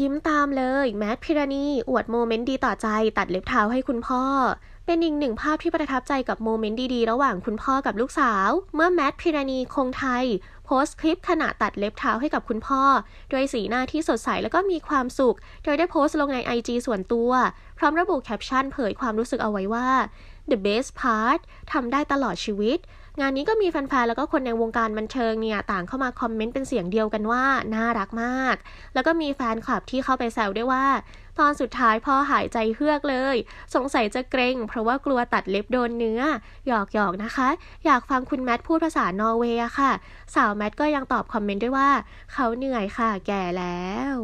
ยิ้มตามเลยแมทพิรณีอวดโมเมนต์ดีต่อใจ ตัดเล็บเท้าให้คุณพ่อ เป็นอีกหนึ่งภาพที่ประทับใจกับโมเมนต์ดี ๆ ระหว่างคุณพ่อกับลูกสาว เมื่อแมทพิรณีคงไทย โพสต์คลิปขณะตัดเล็บเท้าให้กับคุณพ่อด้วยสีหน้าที่สดใสและก็มีความสุข โดยได้โพสต์ลงในไอจส่วนตัว พร้อมระบุแคปชั่นเผยความรู้สึกเอาไว้ว่า the best part ทำได้ตลอดชีวิต งานนี้ก็มีแฟนๆ แล้วก็คนในวงการบันเทิงเนี่ย ต่างเข้ามาคอมเมนต์เป็นเสียงเดียวกันว่าน่ารักมาก แล้วก็มีแฟนคลับที่เข้าไปแซวด้วยว่า ตอนสุดท้ายพ่อหายใจเฮือกเลย สงสัยจะเกรง เพราะว่ากลัวตัดเล็บโดนเนื้อ หยอกหยอกนะคะ อยากฟังคุณแมทพูดภาษานอร์เวย์ค่ะ สาวแมทก็ยังตอบคอมเมนต์ด้วยว่าเขาเหนื่อยค่ะ แก่แล้ว